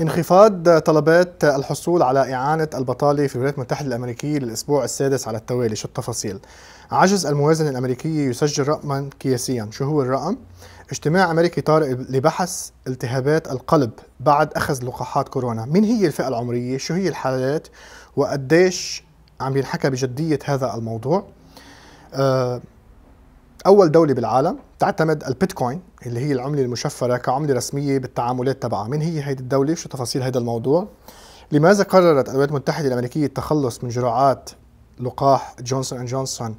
انخفاض طلبات الحصول على إعانة البطالة في الولايات المتحدة الأمريكية للأسبوع السادس على التوالي شو التفاصيل عجز الموازنة الأمريكية يسجل رقما قياسيا شو هو الرقم؟ اجتماع أمريكي طارئ لبحث التهابات القلب بعد أخذ لقاحات كورونا مين هي الفئة العمرية؟ شو هي الحالات؟ وقديش عم ينحكى بجدية هذا الموضوع؟ آه، أول دولة بالعالم تعتمد البيتكوين اللي هي العملة المشفرة كعملة رسمية بالتعاملات تبعها من هي هيدي الدولة شو تفاصيل هذا الموضوع لماذا قررت الولايات المتحدة الأمريكية التخلص من جرعات لقاح جونسون أند جونسون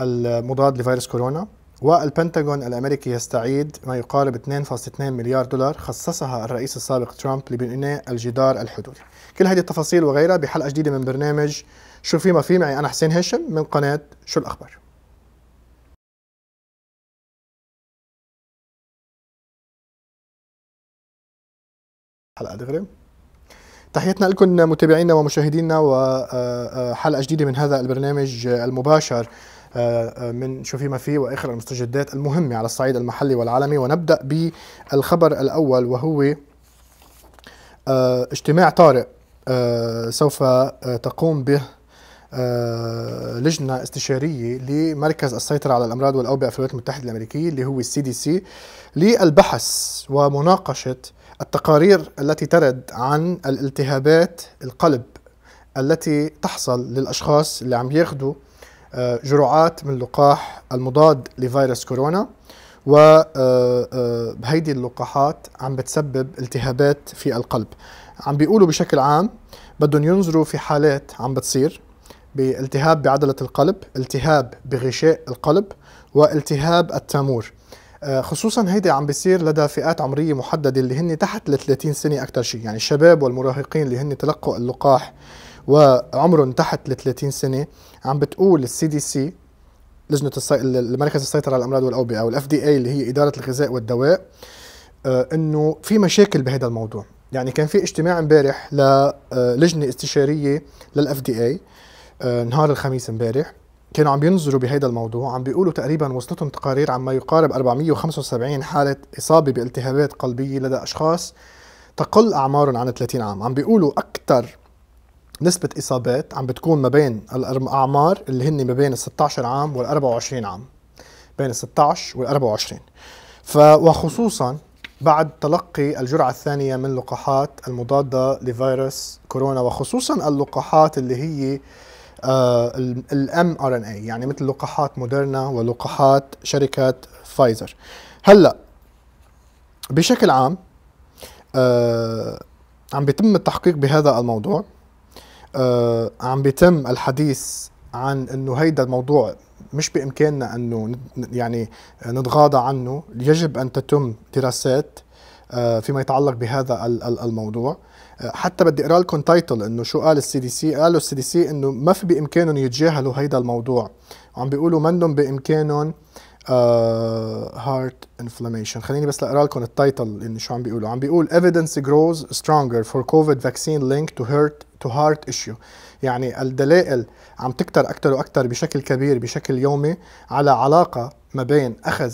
المضاد لفيروس كورونا والبنتاغون الأمريكي يستعيد ما يقارب 2.2 مليار دولار خصصها الرئيس السابق ترامب لبناء الجدار الحدودي كل هذه التفاصيل وغيرها بحلقة جديدة من برنامج شو في ما في معي أنا حسين هاشم من قناة شو الأخبار حلقه دغري تحياتنا لكم متابعينا ومشاهدينا وحلقه آه، آه، جديده من هذا البرنامج المباشر آه، من شو ما فيه واخر المستجدات المهمه على الصعيد المحلي والعالمي ونبدا بالخبر الاول وهو اجتماع طارئ سوف تقوم به آه، لجنه استشاريه لمركز السيطره على الامراض والاوبئه في الولايات المتحده الامريكيه اللي هو السي دي سي للبحث ومناقشه التقارير التي ترد عن الالتهابات القلب التي تحصل للاشخاص اللي عم ياخذوا آه، جرعات من لقاح المضاد لفيروس كورونا وبهيدي آه، اللقاحات عم بتسبب التهابات في القلب عم بيقولوا بشكل عام بدهم ينظروا في حالات عم بتصير بالتهاب بعضلة القلب التهاب بغشاء القلب والتهاب التامور آه، خصوصا هيدي عم بيصير لدى فئات عمرية محددة اللي هن تحت ال 30 سنة أكثر شيء يعني الشباب والمراهقين اللي هن تلقوا اللقاح وعمرهم تحت ال 30 سنة عم بتقول السي دي سي لجنة السي... المركز السيطرة على الأمراض والأوبئة أو الاف دي اي اللي هي إدارة الغذاء والدواء آه، إنه في مشاكل بهذا الموضوع يعني كان في اجتماع امبارح للجنة آه، استشارية للاف دي اي آه، نهار الخميس امبارح كانوا عم بينظروا بهذا الموضوع عم بيقولوا تقريبا وصلتهم تقارير عما يقارب 475 حالة إصابة بالتهابات قلبية لدى أشخاص تقل أعمارهم عن 30 عام عم بيقولوا أكثر نسبة إصابات عم بتكون ما بين الأعمار اللي هن ما بين ال 16 عام وال 24 عام بين ال 16 وال 24 ف وخصوصا بعد تلقي الجرعة الثانية من لقاحات المضادة لفيروس كورونا وخصوصا اللقاحات اللي هي الام ار ان اي يعني مثل لقاحات موديرنا ولقاحات شركه فايزر هلا بشكل عام آه عم بيتم التحقيق بهذا الموضوع آه عم بيتم الحديث عن انه هيدا الموضوع مش بامكاننا انه يعني نتغاضى عنه يجب ان تتم دراسات آه فيما يتعلق بهذا الموضوع حتى بدي اقرا لكم تايتل انه شو قال السي دي سي قالوا السي دي سي انه ما في بامكانهم يتجاهلوا هيدا الموضوع وعم بيقولوا منهم بامكانهم هارت uh, انفلاميشن خليني بس اقرا لكم التايتل ان شو عم بيقولوا عم بيقول evidence grows stronger for covid vaccine link to heart to heart issue يعني الدلائل عم تكتر اكثر واكثر بشكل كبير بشكل يومي على علاقه ما بين اخذ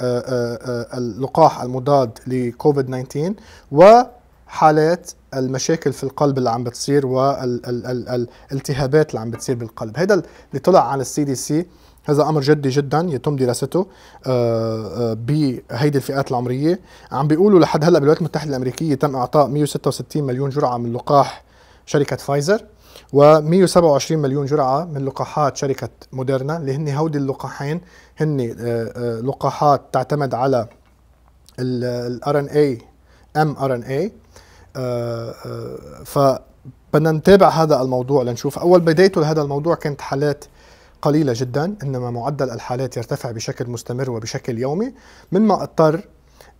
آه، آه، آه، اللقاح المضاد لكوفيد 19 و حالات المشاكل في القلب اللي عم بتصير والالتهابات اللي عم بتصير بالقلب هذا اللي طلع عن السي دي سي هذا امر جدي جدا يتم دراسته آه، آه، بهيدي الفئات العمريه عم بيقولوا لحد هلا بالولايات المتحده الامريكيه تم اعطاء 166 مليون جرعه من لقاح شركه فايزر و127 مليون جرعه من لقاحات شركه موديرنا اللي هن هودي اللقاحين هن آه، لقاحات تعتمد على الار ان اي ام ار ان اي فبدنا نتابع هذا الموضوع لنشوف أول بدايته لهذا الموضوع كانت حالات قليلة جدا إنما معدل الحالات يرتفع بشكل مستمر وبشكل يومي مما اضطر آه،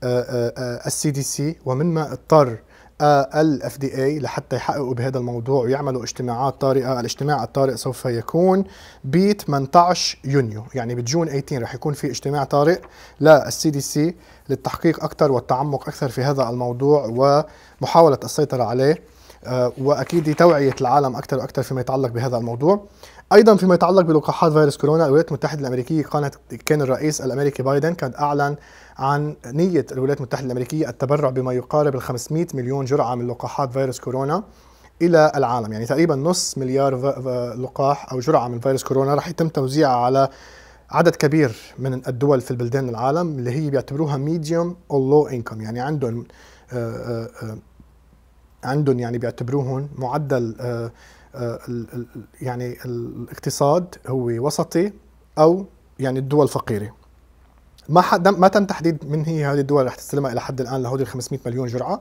آه، آه، السي دي سي ومما اضطر ال اف دي اي لحتى يحققوا بهذا الموضوع ويعملوا اجتماعات طارئه، الاجتماع الطارئ سوف يكون ب 18 يونيو، يعني بجون 18 رح يكون في اجتماع طارئ للسي دي سي للتحقيق اكثر والتعمق اكثر في هذا الموضوع ومحاوله السيطره عليه آه، واكيد توعيه العالم اكثر واكثر فيما يتعلق بهذا الموضوع. ايضا فيما يتعلق بلقاحات فيروس كورونا الولايات المتحده الامريكيه قالت كان الرئيس الامريكي بايدن قد اعلن عن نيه الولايات المتحده الامريكيه التبرع بما يقارب ال 500 مليون جرعه من لقاحات فيروس كورونا الى العالم يعني تقريبا نص مليار لقاح او جرعه من فيروس كورونا رح يتم توزيعها على عدد كبير من الدول في البلدان العالم اللي هي بيعتبروها ميديوم او لو انكم يعني عندهم آه، آه، آه، عندهم يعني بيعتبروهم معدل آه، يعني الاقتصاد هو وسطي او يعني الدول فقيره ما حد ما تم تحديد من هي هذه الدول رح تستلمها الى حد الان لهودي ال 500 مليون جرعه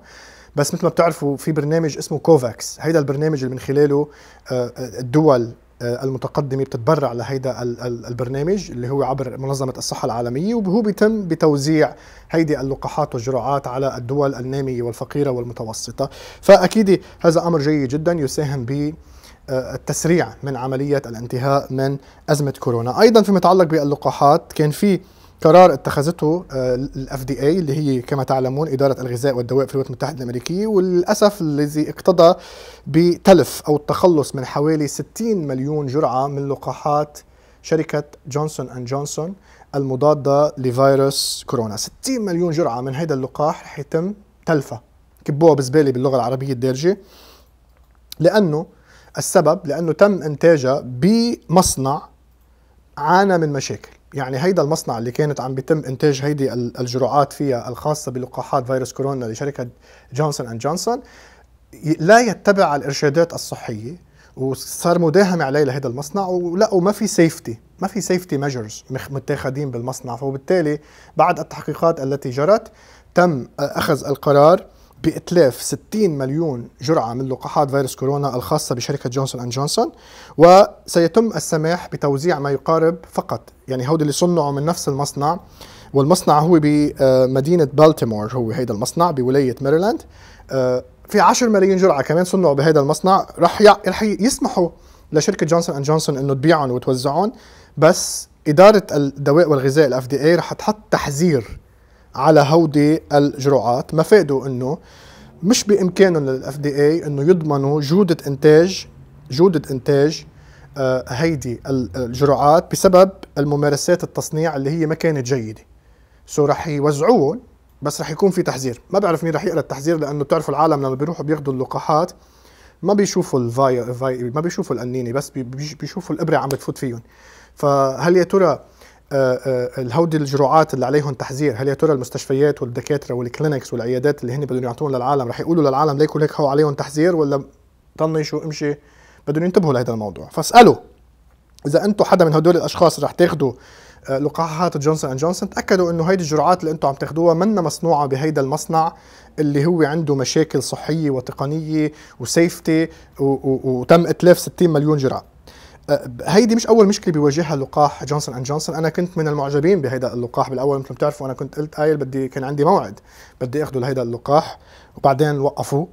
بس مثل ما بتعرفوا في برنامج اسمه كوفاكس هيدا البرنامج اللي من خلاله آه، آه، الدول المتقدمه بتتبرع لهيدا البرنامج اللي هو عبر منظمه الصحه العالميه وهو بيتم بتوزيع هيدي اللقاحات والجرعات على الدول الناميه والفقيره والمتوسطه فاكيد هذا امر جيد جدا يساهم ب التسريع من عملية الانتهاء من أزمة كورونا أيضا فيما يتعلق باللقاحات كان في قرار اتخذته الاف دي اي اللي هي كما تعلمون اداره الغذاء والدواء في الولايات المتحده الامريكيه والاسف الذي اقتضى بتلف او التخلص من حوالي 60 مليون جرعه من لقاحات شركه جونسون اند جونسون المضاده لفيروس كورونا 60 مليون جرعه من هذا اللقاح رح يتم تلفها كبوها بزباله باللغه العربيه الدارجه لانه السبب لأنه تم إنتاجها بمصنع عانى من مشاكل يعني هيدا المصنع اللي كانت عم بيتم انتاج هيدي الجرعات فيها الخاصه بلقاحات فيروس كورونا لشركه جونسون اند جونسون لا يتبع الارشادات الصحيه وصار مداهمه عليه لهذا المصنع ولقوا ما في سيفتي ما في سيفتي ميجرز متاخدين بالمصنع فبالتالي بعد التحقيقات التي جرت تم آه، اخذ القرار بإتلاف 60 مليون جرعة من لقاحات فيروس كورونا الخاصة بشركة جونسون أند جونسون وسيتم السماح بتوزيع ما يقارب فقط يعني هودي اللي صنعوا من نفس المصنع والمصنع هو بمدينة بالتيمور هو هيدا المصنع بولاية ميريلاند آه، في 10 ملايين جرعة كمان صنعوا بهذا المصنع رح رح يسمحوا لشركة جونسون أند جونسون إنه تبيعهم وتوزعهم بس إدارة الدواء والغذاء الاف دي اي رح تحط تحذير على هودي الجرعات ما فادوا انه مش بامكانهم للاف دي اي انه يضمنوا جوده انتاج جوده انتاج آه، هيدي الجرعات بسبب الممارسات التصنيع اللي هي ما كانت جيده سو رح يوزعوهم بس رح يكون في تحذير ما بعرف مين رح يقرا التحذير لانه بتعرفوا العالم لما بيروحوا بياخذوا اللقاحات ما بيشوفوا الفاي ما بيشوفوا القنينه بس بيشوفوا الابره عم بتفوت فيهم فهل يا ترى آه، آه، الهودي الجرعات اللي عليهم تحذير هل يا ترى المستشفيات والدكاتره والكلينكس والعيادات اللي هن بدهم يعطون للعالم رح يقولوا للعالم ليكوا هيك هو عليهم تحذير ولا طنشوا امشي بدهم ينتبهوا لهذا الموضوع فاسالوا اذا انتم حدا من هدول الاشخاص رح تاخذوا آه، لقاحات جونسون اند جونسون تاكدوا انه هيدي الجرعات اللي انتم عم تاخذوها منا مصنوعه بهيدا المصنع اللي هو عنده مشاكل صحيه وتقنيه وسيفتي وتم اتلاف 60 مليون جرعه هيدي مش اول مشكله بيواجهها لقاح جونسون اند جونسون انا كنت من المعجبين بهيدا اللقاح بالاول مثل ما بتعرفوا انا كنت قلت قايل بدي كان عندي موعد بدي اخذه لهيدا اللقاح وبعدين وقفوه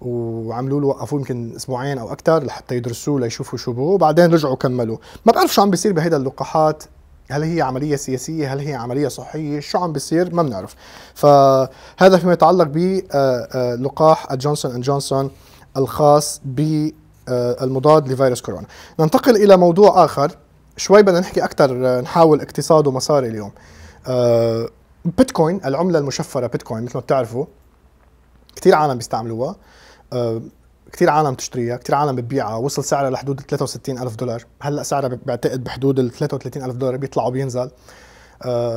وعملوا له وقفوه يمكن اسبوعين او اكثر لحتى يدرسوه ليشوفوا شو بو وبعدين رجعوا كملوا ما بعرف شو عم بيصير بهيدا اللقاحات هل هي عملية سياسية هل هي عملية صحية شو عم بيصير ما بنعرف فهذا فيما يتعلق بلقاح آه، آه، جونسون اند جونسون الخاص ب آه، المضاد لفيروس كورونا ننتقل إلى موضوع آخر شوي بدنا نحكي أكثر آه، نحاول اقتصاد ومصاري اليوم آه، بيتكوين العملة المشفرة بيتكوين مثل ما بتعرفوا كثير عالم بيستعملوها كثير عالم تشتريها كثير عالم بتبيعها وصل سعرها لحدود 63 ألف دولار هلا سعرها بعتقد بحدود ال 33 ألف دولار بيطلع وبينزل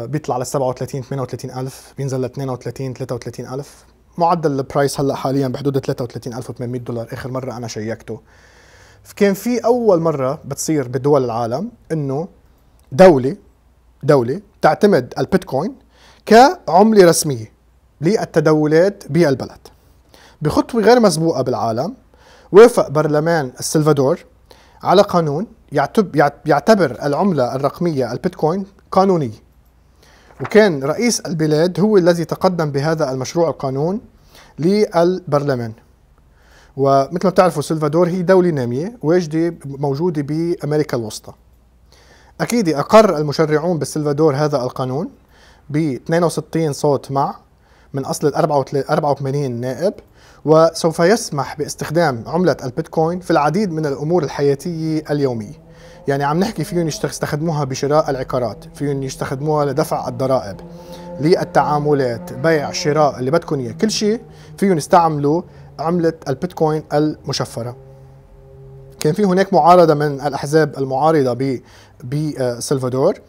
بيطلع لل 37 38 ألف بينزل ل 32 33 ألف معدل البرايس هلا حاليا بحدود 33800 دولار اخر مره انا شيكته كان في اول مره بتصير بدول العالم انه دوله دوله تعتمد البيتكوين كعمله رسميه للتداولات بالبلد بخطوه غير مسبوقه بالعالم وافق برلمان السلفادور على قانون يعتبر العمله الرقميه البيتكوين قانونيه وكان رئيس البلاد هو الذي تقدم بهذا المشروع القانون للبرلمان ومثل ما بتعرفوا سلفادور هي دولة نامية واجدة موجودة بأمريكا الوسطى أكيد أقر المشرعون بالسلفادور هذا القانون ب 62 صوت مع من أصل ال 84 نائب وسوف يسمح باستخدام عملة البيتكوين في العديد من الأمور الحياتية اليومية يعني عم نحكي فيهم يستخدموها بشراء العقارات فيهم يستخدموها لدفع الضرائب للتعاملات بيع شراء اللي بدكم اياه كل شيء فيهم يستعملوا عمله البيتكوين المشفره كان في هناك معارضه من الاحزاب المعارضه ب بسلفادور آه،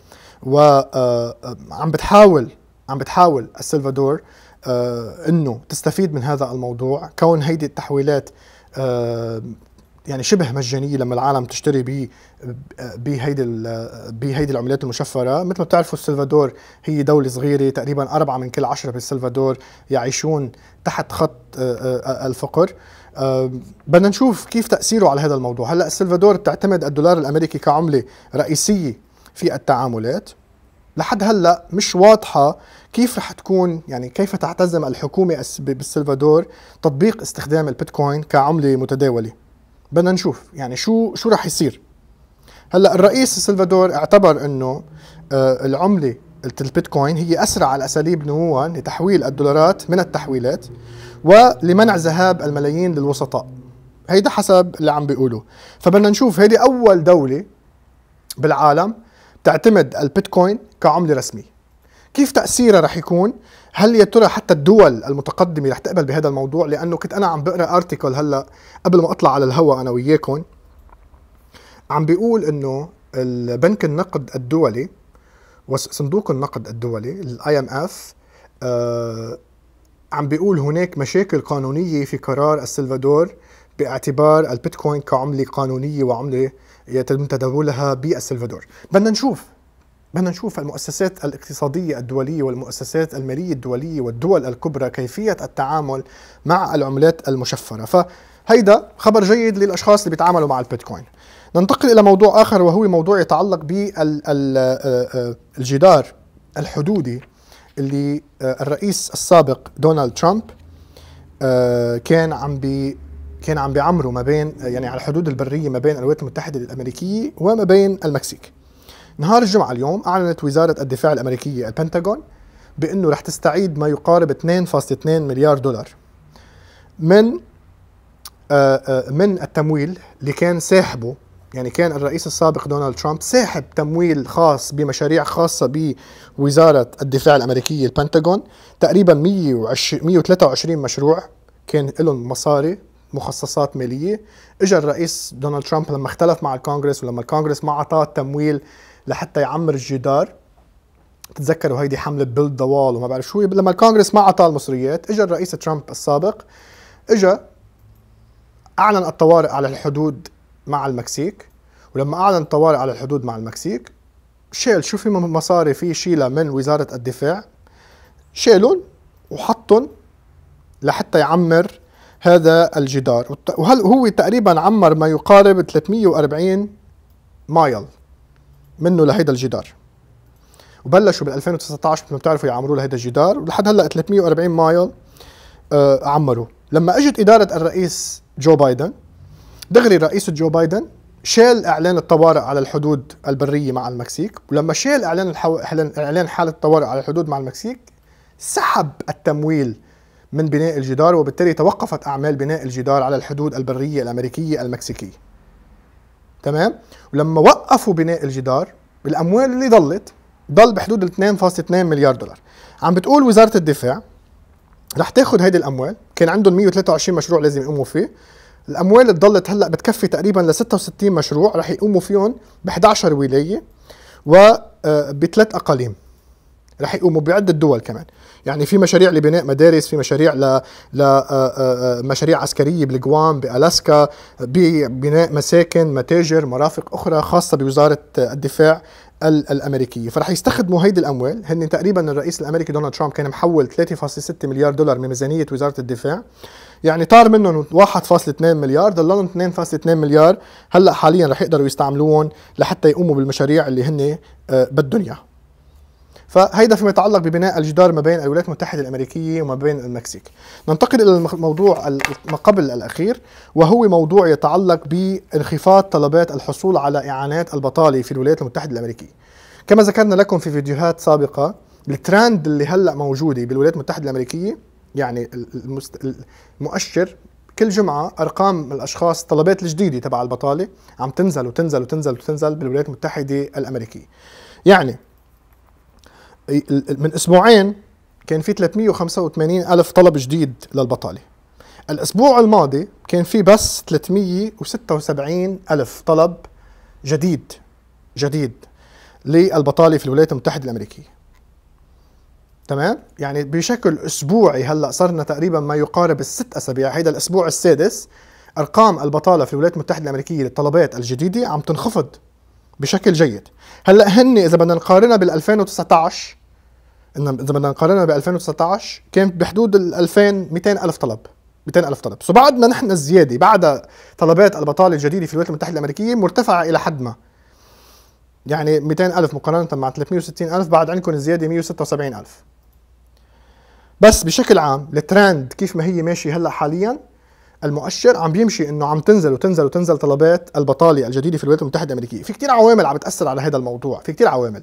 وعم آه، آه، بتحاول عم بتحاول السلفادور انه تستفيد من هذا الموضوع كون هيدي التحويلات يعني شبه مجانيه لما العالم تشتري بي بهيدي بهيدي العملات المشفره مثل ما بتعرفوا السلفادور هي دوله صغيره تقريبا أربعة من كل عشرة بالسلفادور يعيشون تحت خط آه، آه، الفقر آه، بدنا نشوف كيف تاثيره على هذا الموضوع هلا السلفادور بتعتمد الدولار الامريكي كعمله رئيسيه في التعاملات لحد هلا مش واضحه كيف رح تكون يعني كيف تعتزم الحكومه بالسلفادور تطبيق استخدام البيتكوين كعمله متداوله بدنا نشوف يعني شو شو راح يصير هلا الرئيس سلفادور اعتبر انه آه، العمله البيتكوين هي اسرع الاساليب نموا لتحويل الدولارات من التحويلات ولمنع ذهاب الملايين للوسطاء هيدا حسب اللي عم بيقولوا فبدنا نشوف هيدي اول دوله بالعالم تعتمد البيتكوين كعمله رسميه كيف تاثيرها رح يكون هل يا ترى حتى الدول المتقدمه رح تقبل بهذا الموضوع لانه كنت انا عم بقرا ارتكل هلا قبل ما اطلع على الهواء انا وياكم عم بيقول انه البنك النقد الدولي وصندوق النقد الدولي الاي ام آه، اف عم بيقول هناك مشاكل قانونيه في قرار السلفادور باعتبار البيتكوين كعمله قانونيه وعمله يتم تداولها بالسلفادور بدنا نشوف بدنا نشوف المؤسسات الاقتصادية الدولية والمؤسسات المالية الدولية والدول الكبرى كيفية التعامل مع العملات المشفرة فهيدا خبر جيد للأشخاص اللي بيتعاملوا مع البيتكوين ننتقل إلى موضوع آخر وهو موضوع يتعلق بالجدار آه، آه، الحدودي اللي آه، الرئيس السابق دونالد ترامب كان عم بي كان عم بعمره ما بين يعني على الحدود البريه ما بين الولايات المتحده الامريكيه وما بين المكسيك. نهار الجمعة اليوم أعلنت وزارة الدفاع الأمريكية البنتاغون بأنه رح تستعيد ما يقارب 2.2 مليار دولار من آه، آه، من التمويل اللي كان ساحبه يعني كان الرئيس السابق دونالد ترامب ساحب تمويل خاص بمشاريع خاصة بوزارة الدفاع الأمريكية البنتاغون تقريبا 123 مشروع كان لهم مصاري مخصصات مالية اجى الرئيس دونالد ترامب لما اختلف مع الكونغرس ولما الكونغرس ما أعطاه التمويل لحتى يعمر الجدار بتتذكروا هيدي حمله بيلد ذا وول وما بعرف شو لما الكونغرس ما اعطى المصريات اجى الرئيس ترامب السابق اجى اعلن الطوارئ على الحدود مع المكسيك ولما اعلن الطوارئ على الحدود مع المكسيك شال شو في مصاري في شيلة من وزاره الدفاع شالهم وحطهم لحتى يعمر هذا الجدار وهل هو تقريبا عمر ما يقارب 340 مايل منه لهيدا الجدار وبلشوا بال 2019 مثل ما بتعرفوا يعمروا لهيدا الجدار ولحد هلا 340 مايل آه عمروا لما اجت اداره الرئيس جو بايدن دغري رئيس جو بايدن شال اعلان الطوارئ على الحدود البريه مع المكسيك ولما شال اعلان الحو... اعلان حاله الطوارئ على الحدود مع المكسيك سحب التمويل من بناء الجدار وبالتالي توقفت اعمال بناء الجدار على الحدود البريه الامريكيه المكسيكيه تمام ولما وقفوا بناء الجدار الاموال اللي ضلت ضل بحدود ال 2.2 مليار دولار عم بتقول وزاره الدفاع رح تاخذ هيدي الاموال كان عندهم 123 مشروع لازم يقوموا فيه الاموال اللي ضلت هلا بتكفي تقريبا ل 66 مشروع رح يقوموا فيهم ب 11 ولايه وبثلاث آه، اقاليم رح يقوموا بعده دول كمان يعني في مشاريع لبناء مدارس في مشاريع ل, آه، آه، آه، مشاريع عسكريه بالجوام بالاسكا ببناء مساكن متاجر مرافق اخرى خاصه بوزاره الدفاع الامريكيه فرح يستخدموا هيدي الاموال هن تقريبا الرئيس الامريكي دونالد ترامب كان محول 3.6 مليار دولار من ميزانيه وزاره الدفاع يعني طار منهم 1.2 مليار ضلهم 2.2 مليار هلا حاليا رح يقدروا يستعملوهم لحتى يقوموا بالمشاريع اللي هن بدهم اياها فهيدا فيما يتعلق ببناء الجدار ما بين الولايات المتحدة الأمريكية وما بين المكسيك ننتقل إلى الموضوع ما قبل الأخير وهو موضوع يتعلق بانخفاض طلبات الحصول على إعانات البطالة في الولايات المتحدة الأمريكية كما ذكرنا لكم في فيديوهات سابقة الترند اللي هلأ موجودة بالولايات المتحدة الأمريكية يعني المست... المؤشر كل جمعة أرقام الأشخاص الطلبات الجديدة تبع البطالة عم تنزل وتنزل وتنزل وتنزل بالولايات المتحدة الأمريكية يعني من اسبوعين كان في 385 الف طلب جديد للبطاله الاسبوع الماضي كان في بس 376 الف طلب جديد جديد للبطاله في الولايات المتحده الامريكيه تمام يعني بشكل اسبوعي هلا صرنا تقريبا ما يقارب الست اسابيع هيدا الاسبوع السادس ارقام البطاله في الولايات المتحده الامريكيه للطلبات الجديده عم تنخفض بشكل جيد هلا هن اذا بدنا نقارنها بال 2019 ان اذا بدنا نقارنها ب 2019 كانت بحدود ال 2000 200 الف طلب 200 الف طلب سو بعدنا نحن الزياده بعد طلبات البطاله الجديده في الولايات المتحده الامريكيه مرتفعه الى حد ما يعني 200 الف مقارنه مع 360 الف بعد عندكم الزياده 176 الف بس بشكل عام الترند كيف ما هي ماشي هلا حاليا المؤشر عم بيمشي انه عم تنزل وتنزل وتنزل طلبات البطاله الجديده في الولايات المتحده الامريكيه في كثير عوامل عم بتاثر على هذا الموضوع في كثير عوامل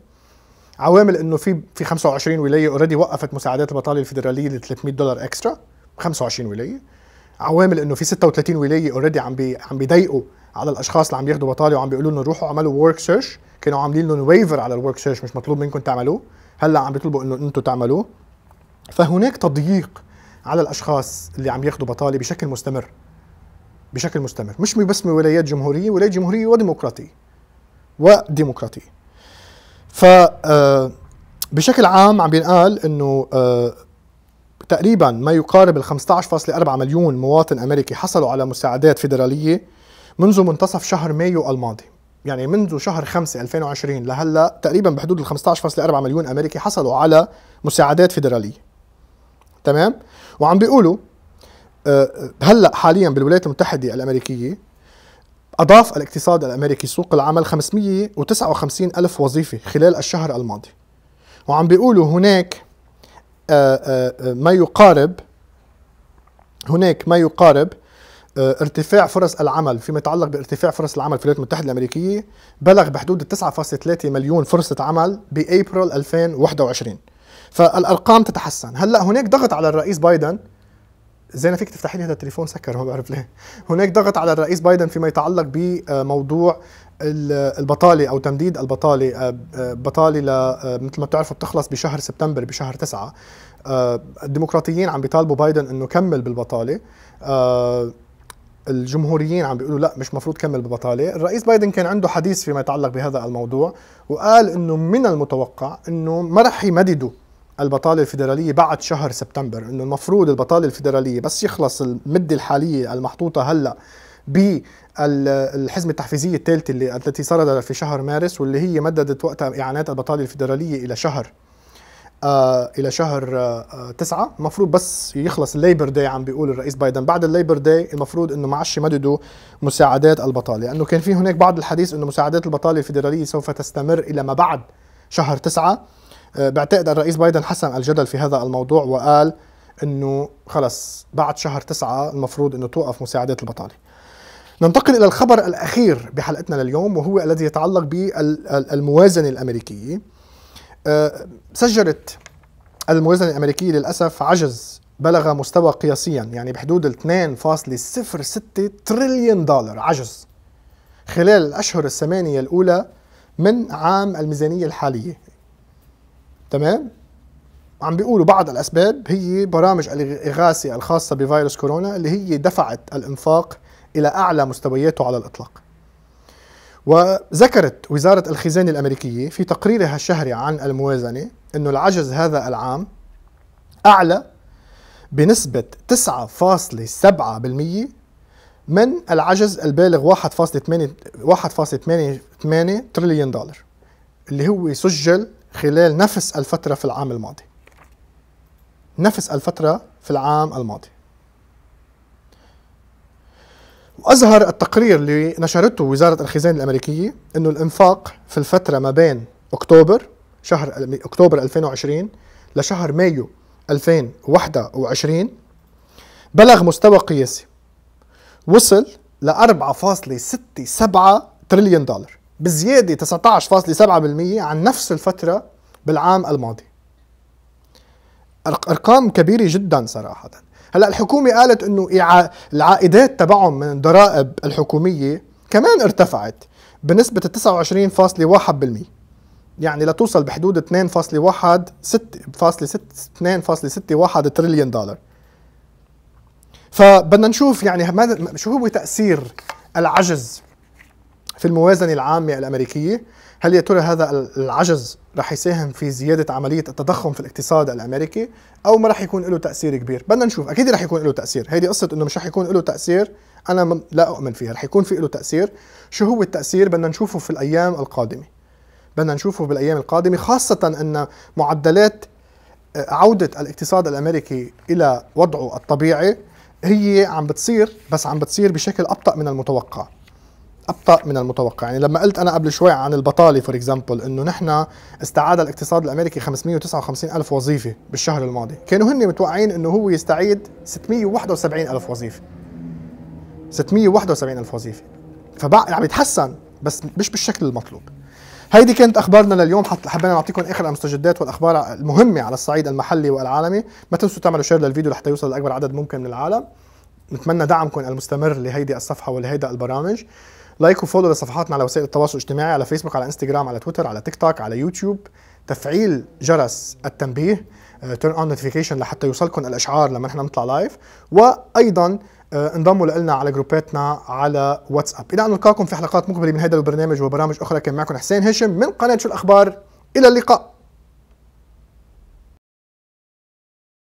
عوامل انه في في 25 ولايه اوريدي وقفت مساعدات البطاله الفيدراليه ل 300 دولار اكسترا 25 ولايه عوامل انه في 36 ولايه اوريدي عم بي عم بيضايقوا على الاشخاص اللي عم ياخذوا بطاله وعم بيقولوا لهم روحوا اعملوا ورك سيرش كانوا عاملين لهم ويفر على الورك سيرش مش مطلوب منكم تعملوه هلا عم بيطلبوا انه انتم تعملوه فهناك تضييق على الاشخاص اللي عم ياخذوا بطاله بشكل مستمر بشكل مستمر مش بس من ولايات جمهوريه ولايات جمهوريه وديمقراطيه وديمقراطيه ف آه، بشكل عام عم بينقال انه آه، تقريبا ما يقارب ال 15.4 مليون مواطن امريكي حصلوا على مساعدات فيدراليه منذ منتصف شهر مايو الماضي يعني منذ شهر 5 2020 لهلا تقريبا بحدود ال 15.4 مليون امريكي حصلوا على مساعدات فيدراليه تمام وعم بيقولوا آه، هلا حاليا بالولايات المتحده الامريكيه أضاف الاقتصاد الأمريكي سوق العمل 559 ألف وظيفة خلال الشهر الماضي وعم بيقولوا هناك آه، آه، آه، ما يقارب هناك ما يقارب ارتفاع فرص العمل فيما يتعلق بارتفاع فرص العمل في الولايات المتحده الامريكيه بلغ بحدود 9.3 مليون فرصه عمل بابريل 2021 فالارقام تتحسن هلا هناك ضغط على الرئيس بايدن ازاي انا فيك تفتحي لي هذا التليفون سكر هو بعرف ليه هناك ضغط على الرئيس بايدن فيما يتعلق بموضوع البطاله او تمديد البطاله آه، آه، بطاله آه، مثل ما بتعرفوا بتخلص بشهر سبتمبر بشهر تسعة الديمقراطيين عم بيطالبوا بايدن انه كمل بالبطاله الجمهوريين عم بيقولوا لا مش مفروض كمل ببطاله، الرئيس بايدن كان عنده حديث فيما يتعلق بهذا الموضوع وقال انه من المتوقع انه ما رح يمددوا البطاله الفيدراليه بعد شهر سبتمبر انه المفروض البطاله الفيدراليه بس يخلص المده الحاليه المحطوطه هلا بالحزمه التحفيزيه الثالثه اللي التي صدرت في شهر مارس واللي هي مددت وقتها اعانات البطاله الفيدراليه الى شهر آه الى شهر آه تسعة المفروض بس يخلص الليبر داي عم بيقول الرئيس بايدن بعد الليبر داي المفروض انه معش يمددوا مساعدات البطاله لانه كان في هناك بعض الحديث انه مساعدات البطاله الفيدراليه سوف تستمر الى ما بعد شهر تسعة آه، بعتقد الرئيس بايدن حسم الجدل في هذا الموضوع وقال انه خلص بعد شهر تسعة المفروض انه توقف مساعدات البطاله ننتقل الى الخبر الاخير بحلقتنا لليوم وهو الذي يتعلق بالموازنه الامريكيه آه، سجلت الموازنه الامريكيه للاسف عجز بلغ مستوى قياسيا يعني بحدود ال 2.06 تريليون دولار عجز خلال الاشهر الثمانيه الاولى من عام الميزانيه الحاليه تمام عم بيقولوا بعض الاسباب هي برامج الاغاثه الخاصه بفيروس كورونا اللي هي دفعت الانفاق الى اعلى مستوياته على الاطلاق. وذكرت وزاره الخزانه الامريكيه في تقريرها الشهري عن الموازنه انه العجز هذا العام اعلى بنسبه 9.7% من العجز البالغ 1.8 1.88 تريليون دولار اللي هو سجل خلال نفس الفترة في العام الماضي نفس الفترة في العام الماضي وأظهر التقرير اللي نشرته وزارة الخزانة الأمريكية أنه الإنفاق في الفترة ما بين أكتوبر شهر أكتوبر 2020 لشهر مايو 2021 بلغ مستوى قياسي وصل ل 4.67 تريليون دولار بزيادة 19.7% عن نفس الفترة بالعام الماضي أرقام كبيرة جدا صراحة هلا الحكومة قالت انه العائدات تبعهم من الضرائب الحكومية كمان ارتفعت بنسبة 29.1% يعني لتوصل بحدود 2.1 2.61 تريليون دولار فبدنا نشوف يعني شو هو تأثير العجز في الموازنة العامة الأمريكية هل يا ترى هذا العجز رح يساهم في زيادة عملية التضخم في الاقتصاد الأمريكي أو ما رح يكون له تأثير كبير بدنا نشوف أكيد رح يكون له تأثير هيدي قصة أنه مش رح يكون له تأثير أنا لا أؤمن فيها رح يكون في له تأثير شو هو التأثير بدنا نشوفه في الأيام القادمة بدنا نشوفه بالأيام القادمة خاصة أن معدلات آه، عودة الاقتصاد الأمريكي إلى وضعه الطبيعي هي عم بتصير بس عم بتصير بشكل أبطأ من المتوقع ابطا من المتوقع يعني لما قلت انا قبل شوي عن البطاله فور اكزامبل انه نحن استعاد الاقتصاد الامريكي 559 الف وظيفه بالشهر الماضي كانوا هن متوقعين انه هو يستعيد 671 الف وظيفه 671 الف وظيفه فبقى عم يتحسن بس مش بالشكل المطلوب هيدي كانت اخبارنا لليوم حبينا نعطيكم اخر المستجدات والاخبار المهمه على الصعيد المحلي والعالمي ما تنسوا تعملوا شير للفيديو لحتى يوصل لاكبر عدد ممكن من العالم نتمنى دعمكم المستمر لهيدي الصفحه ولهيدا البرامج لايك وفولو لصفحاتنا على وسائل التواصل الاجتماعي على فيسبوك على انستغرام على تويتر على تيك توك على يوتيوب تفعيل جرس التنبيه تيرن اون نوتيفيكيشن لحتى يوصلكم الاشعار لما نحن نطلع لايف وايضا آه، انضموا لنا على جروباتنا على واتساب الى ان نلقاكم في حلقات مقبله من هذا البرنامج وبرامج اخرى كان معكم حسين هشام من قناه شو الاخبار الى اللقاء